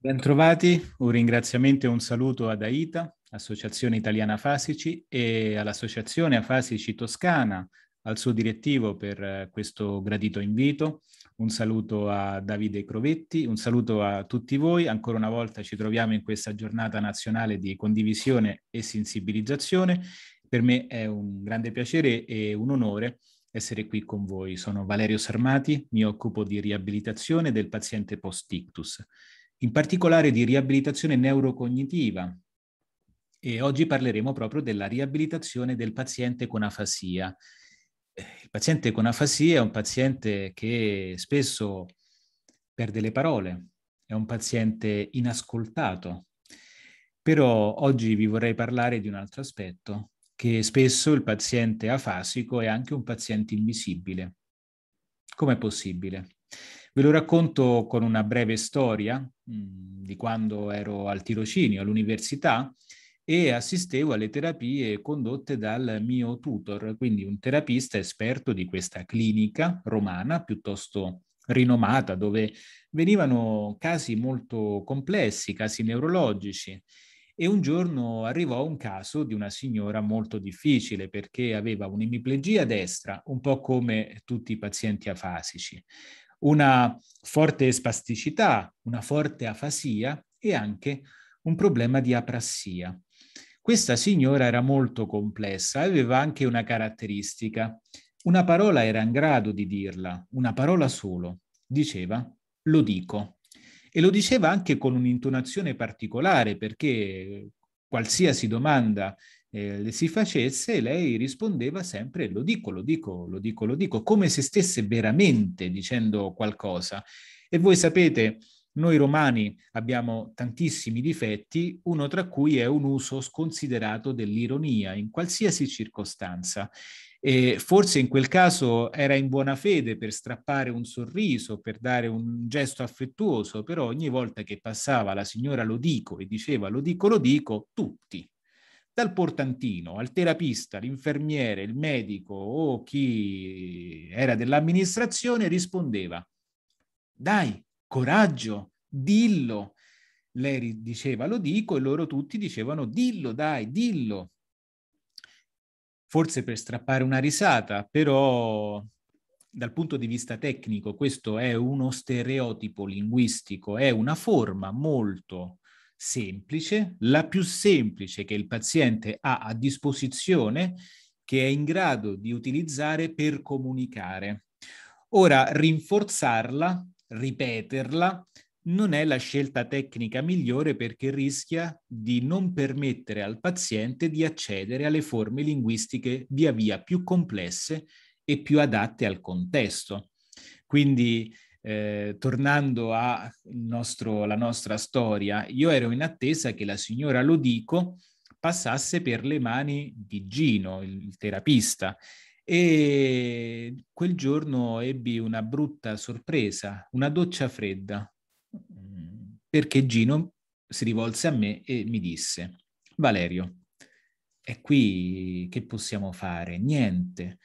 Bentrovati, un ringraziamento e un saluto ad AITA, Associazione Italiana Fasici, e all'Associazione Afasici Toscana, al suo direttivo per eh, questo gradito invito. Un saluto a Davide Crovetti, un saluto a tutti voi. Ancora una volta ci troviamo in questa giornata nazionale di condivisione e sensibilizzazione. Per me è un grande piacere e un onore essere qui con voi. Sono Valerio Sarmati, mi occupo di riabilitazione del paziente post-ictus in particolare di riabilitazione neurocognitiva. E oggi parleremo proprio della riabilitazione del paziente con afasia. Eh, il paziente con afasia è un paziente che spesso perde le parole, è un paziente inascoltato. Però oggi vi vorrei parlare di un altro aspetto, che spesso il paziente afasico è anche un paziente invisibile. Com'è possibile? Ve lo racconto con una breve storia mm, di quando ero al tirocinio all'università e assistevo alle terapie condotte dal mio tutor, quindi un terapista esperto di questa clinica romana piuttosto rinomata dove venivano casi molto complessi, casi neurologici. E un giorno arrivò un caso di una signora molto difficile perché aveva un'emiplegia destra, un po' come tutti i pazienti afasici una forte spasticità, una forte afasia e anche un problema di aprassia. Questa signora era molto complessa, aveva anche una caratteristica. Una parola era in grado di dirla, una parola solo. Diceva, lo dico. E lo diceva anche con un'intonazione particolare, perché qualsiasi domanda eh, si facesse, lei rispondeva sempre lo dico, lo dico, lo dico, lo dico, come se stesse veramente dicendo qualcosa. E voi sapete, noi romani abbiamo tantissimi difetti, uno tra cui è un uso sconsiderato dell'ironia in qualsiasi circostanza. E forse in quel caso era in buona fede per strappare un sorriso, per dare un gesto affettuoso, però ogni volta che passava la signora lo dico e diceva lo dico, lo dico, tutti dal portantino al terapista, l'infermiere, il medico o chi era dell'amministrazione rispondeva, dai, coraggio, dillo. Lei diceva lo dico e loro tutti dicevano dillo, dai, dillo. Forse per strappare una risata, però dal punto di vista tecnico questo è uno stereotipo linguistico, è una forma molto semplice, la più semplice che il paziente ha a disposizione, che è in grado di utilizzare per comunicare. Ora, rinforzarla, ripeterla, non è la scelta tecnica migliore perché rischia di non permettere al paziente di accedere alle forme linguistiche via via più complesse e più adatte al contesto. Quindi eh, tornando alla nostra storia, io ero in attesa che la signora Lodico passasse per le mani di Gino, il, il terapista, e quel giorno ebbi una brutta sorpresa, una doccia fredda, perché Gino si rivolse a me e mi disse, Valerio, è qui che possiamo fare? Niente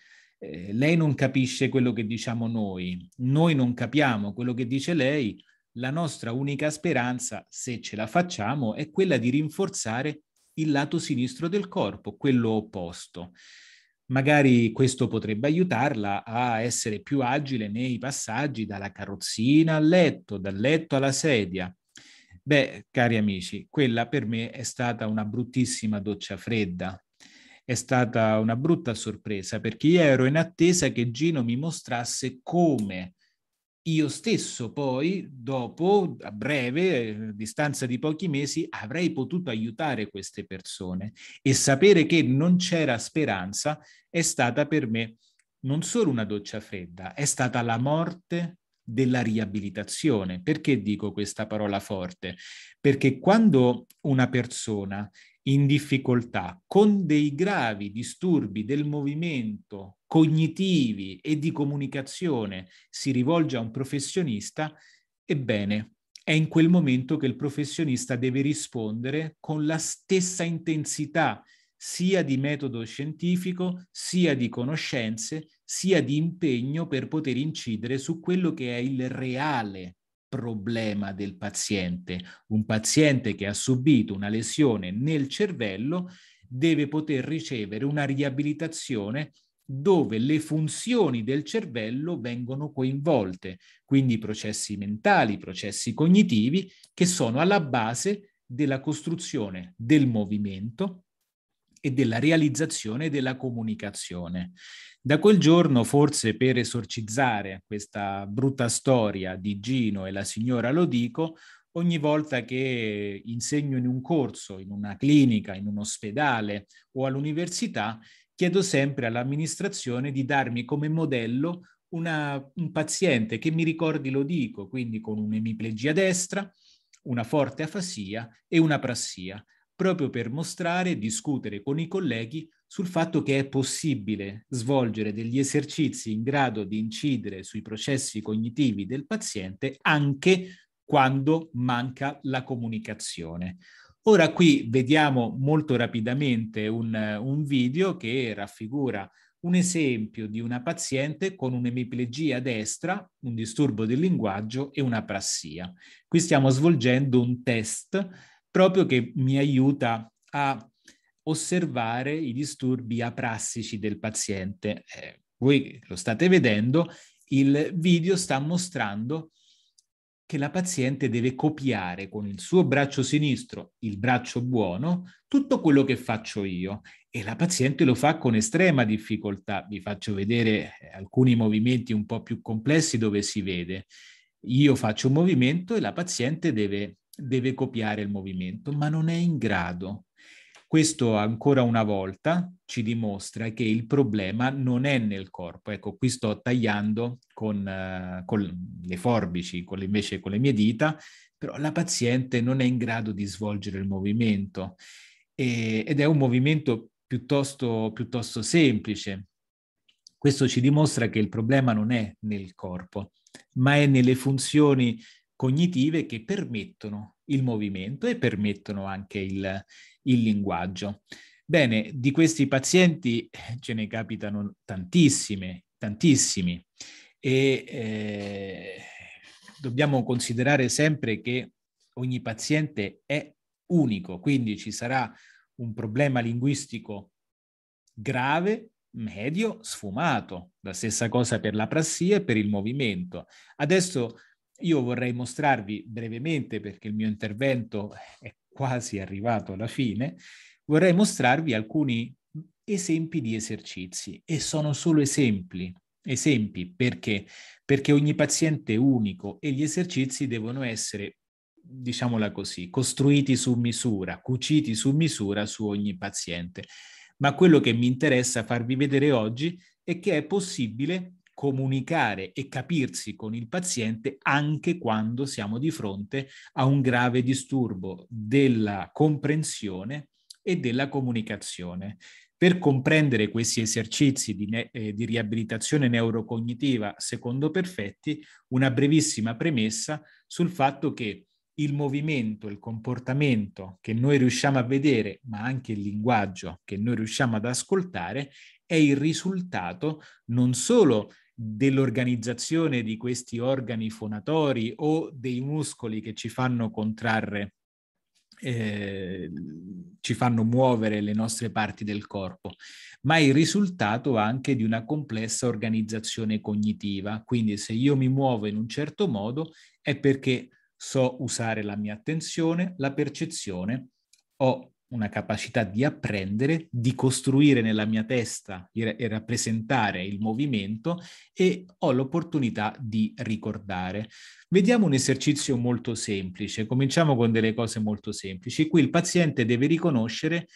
eh, lei non capisce quello che diciamo noi, noi non capiamo quello che dice lei, la nostra unica speranza, se ce la facciamo, è quella di rinforzare il lato sinistro del corpo, quello opposto. Magari questo potrebbe aiutarla a essere più agile nei passaggi dalla carrozzina al letto, dal letto alla sedia. Beh, cari amici, quella per me è stata una bruttissima doccia fredda, è stata una brutta sorpresa perché io ero in attesa che Gino mi mostrasse come io stesso poi, dopo, a breve, a eh, distanza di pochi mesi, avrei potuto aiutare queste persone e sapere che non c'era speranza è stata per me non solo una doccia fredda, è stata la morte della riabilitazione. Perché dico questa parola forte? Perché quando una persona in difficoltà, con dei gravi disturbi del movimento cognitivi e di comunicazione, si rivolge a un professionista, ebbene, è in quel momento che il professionista deve rispondere con la stessa intensità, sia di metodo scientifico, sia di conoscenze, sia di impegno per poter incidere su quello che è il reale problema del paziente. Un paziente che ha subito una lesione nel cervello deve poter ricevere una riabilitazione dove le funzioni del cervello vengono coinvolte, quindi processi mentali, processi cognitivi che sono alla base della costruzione del movimento e della realizzazione della comunicazione. Da quel giorno, forse per esorcizzare questa brutta storia di Gino e la signora Lodico, ogni volta che insegno in un corso, in una clinica, in un ospedale o all'università, chiedo sempre all'amministrazione di darmi come modello una, un paziente che mi ricordi lo dico, quindi con un'emiplegia destra, una forte afasia e una prassia, proprio per mostrare e discutere con i colleghi sul fatto che è possibile svolgere degli esercizi in grado di incidere sui processi cognitivi del paziente anche quando manca la comunicazione. Ora qui vediamo molto rapidamente un, un video che raffigura un esempio di una paziente con un'emiplegia destra, un disturbo del linguaggio e una prassia. Qui stiamo svolgendo un test proprio che mi aiuta a osservare i disturbi aprassici del paziente. Eh, voi lo state vedendo, il video sta mostrando che la paziente deve copiare con il suo braccio sinistro, il braccio buono, tutto quello che faccio io e la paziente lo fa con estrema difficoltà. Vi faccio vedere eh, alcuni movimenti un po' più complessi dove si vede. Io faccio un movimento e la paziente deve deve copiare il movimento, ma non è in grado. Questo ancora una volta ci dimostra che il problema non è nel corpo. Ecco, qui sto tagliando con, eh, con le forbici, con le, invece con le mie dita, però la paziente non è in grado di svolgere il movimento e, ed è un movimento piuttosto, piuttosto semplice. Questo ci dimostra che il problema non è nel corpo, ma è nelle funzioni cognitive che permettono il movimento e permettono anche il, il linguaggio. Bene, di questi pazienti eh, ce ne capitano tantissime, tantissimi e eh, dobbiamo considerare sempre che ogni paziente è unico, quindi ci sarà un problema linguistico grave, medio, sfumato. La stessa cosa per la prassia e per il movimento. Adesso io vorrei mostrarvi brevemente, perché il mio intervento è quasi arrivato alla fine, vorrei mostrarvi alcuni esempi di esercizi e sono solo esempi, esempi perché? Perché ogni paziente è unico e gli esercizi devono essere, diciamola così, costruiti su misura, cuciti su misura su ogni paziente. Ma quello che mi interessa farvi vedere oggi è che è possibile comunicare e capirsi con il paziente anche quando siamo di fronte a un grave disturbo della comprensione e della comunicazione. Per comprendere questi esercizi di, ne- eh, di riabilitazione neurocognitiva secondo Perfetti, una brevissima premessa sul fatto che il movimento, il comportamento che noi riusciamo a vedere, ma anche il linguaggio che noi riusciamo ad ascoltare, è il risultato non solo dell'organizzazione di questi organi fonatori o dei muscoli che ci fanno contrarre, eh, ci fanno muovere le nostre parti del corpo, ma è il risultato anche di una complessa organizzazione cognitiva. Quindi se io mi muovo in un certo modo è perché so usare la mia attenzione, la percezione, ho una capacità di apprendere, di costruire nella mia testa e rappresentare il movimento e ho l'opportunità di ricordare. Vediamo un esercizio molto semplice, cominciamo con delle cose molto semplici. Qui il paziente deve riconoscere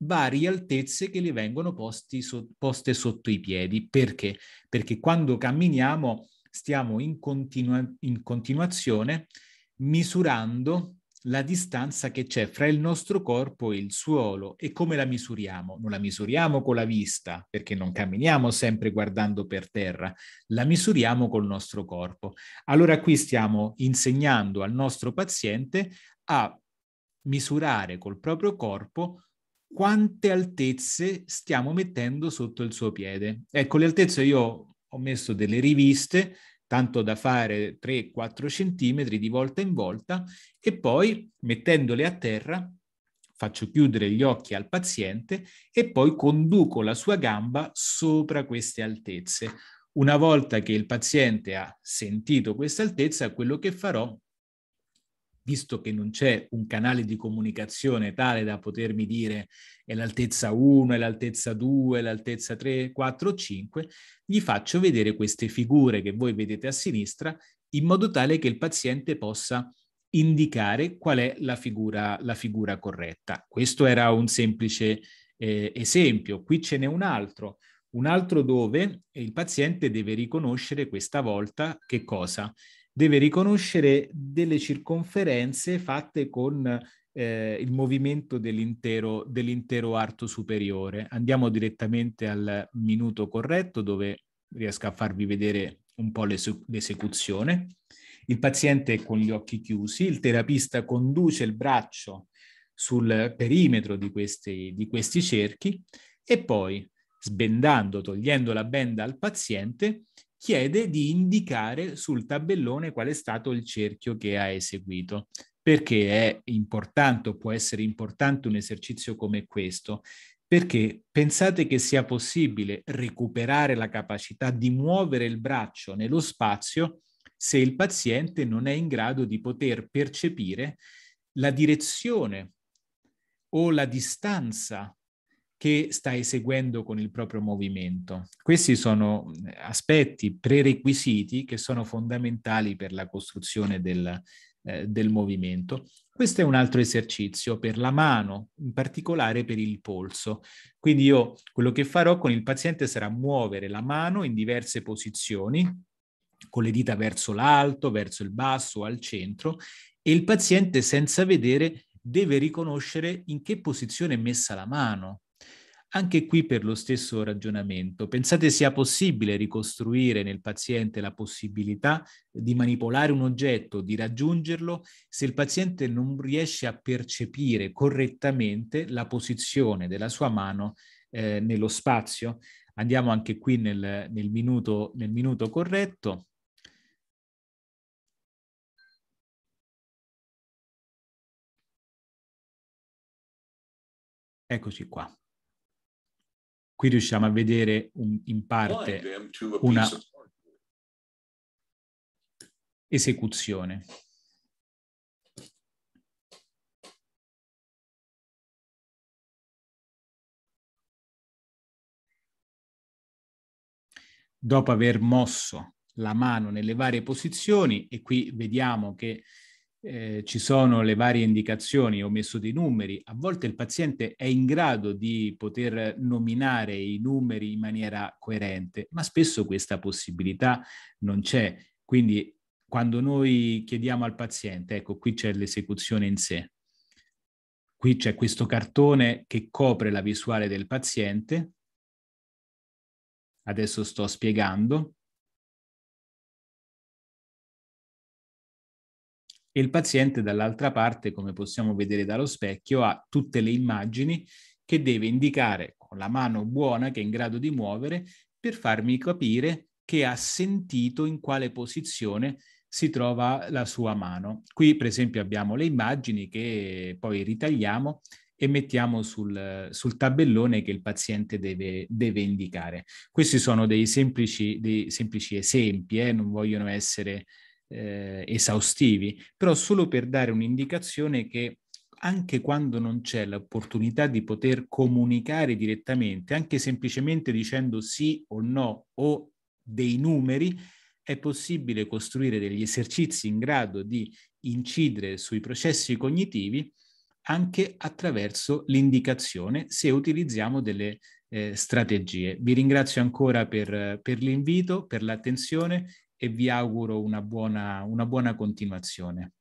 varie altezze che gli vengono posti, so, poste sotto i piedi. Perché? Perché quando camminiamo stiamo in, continua, in continuazione misurando la distanza che c'è fra il nostro corpo e il suolo e come la misuriamo. Non la misuriamo con la vista, perché non camminiamo sempre guardando per terra, la misuriamo col nostro corpo. Allora qui stiamo insegnando al nostro paziente a misurare col proprio corpo quante altezze stiamo mettendo sotto il suo piede. Ecco, le altezze io ho messo delle riviste tanto da fare 3-4 centimetri di volta in volta e poi mettendole a terra faccio chiudere gli occhi al paziente e poi conduco la sua gamba sopra queste altezze. Una volta che il paziente ha sentito questa altezza, quello che farò visto che non c'è un canale di comunicazione tale da potermi dire è l'altezza 1, è l'altezza 2, è l'altezza 3, 4 o 5, gli faccio vedere queste figure che voi vedete a sinistra in modo tale che il paziente possa indicare qual è la figura, la figura corretta. Questo era un semplice eh, esempio. Qui ce n'è un altro, un altro dove il paziente deve riconoscere questa volta che cosa? deve riconoscere delle circonferenze fatte con eh, il movimento dell'intero, dell'intero arto superiore. Andiamo direttamente al minuto corretto dove riesco a farvi vedere un po' l'ese- l'esecuzione. Il paziente è con gli occhi chiusi, il terapista conduce il braccio sul perimetro di questi, di questi cerchi e poi, sbendando, togliendo la benda al paziente, chiede di indicare sul tabellone qual è stato il cerchio che ha eseguito. Perché è importante, può essere importante un esercizio come questo? Perché pensate che sia possibile recuperare la capacità di muovere il braccio nello spazio se il paziente non è in grado di poter percepire la direzione o la distanza che sta eseguendo con il proprio movimento. Questi sono aspetti, prerequisiti che sono fondamentali per la costruzione del, eh, del movimento. Questo è un altro esercizio per la mano, in particolare per il polso. Quindi io quello che farò con il paziente sarà muovere la mano in diverse posizioni, con le dita verso l'alto, verso il basso, al centro, e il paziente senza vedere deve riconoscere in che posizione è messa la mano. Anche qui per lo stesso ragionamento, pensate sia possibile ricostruire nel paziente la possibilità di manipolare un oggetto, di raggiungerlo, se il paziente non riesce a percepire correttamente la posizione della sua mano eh, nello spazio? Andiamo anche qui nel, nel, minuto, nel minuto corretto. Eccoci qua. Qui riusciamo a vedere un, in parte una esecuzione. Dopo aver mosso la mano nelle varie posizioni, e qui vediamo che eh, ci sono le varie indicazioni, ho messo dei numeri, a volte il paziente è in grado di poter nominare i numeri in maniera coerente, ma spesso questa possibilità non c'è. Quindi quando noi chiediamo al paziente, ecco qui c'è l'esecuzione in sé, qui c'è questo cartone che copre la visuale del paziente, adesso sto spiegando, e il paziente dall'altra parte, come possiamo vedere dallo specchio, ha tutte le immagini che deve indicare con la mano buona che è in grado di muovere per farmi capire che ha sentito in quale posizione si trova la sua mano. Qui per esempio abbiamo le immagini che poi ritagliamo e mettiamo sul, sul tabellone che il paziente deve, deve indicare. Questi sono dei semplici, dei semplici esempi, eh? non vogliono essere eh, esaustivi, però solo per dare un'indicazione che anche quando non c'è l'opportunità di poter comunicare direttamente, anche semplicemente dicendo sì o no o dei numeri, è possibile costruire degli esercizi in grado di incidere sui processi cognitivi anche attraverso l'indicazione se utilizziamo delle eh, strategie. Vi ringrazio ancora per, per l'invito, per l'attenzione e vi auguro una buona, una buona continuazione.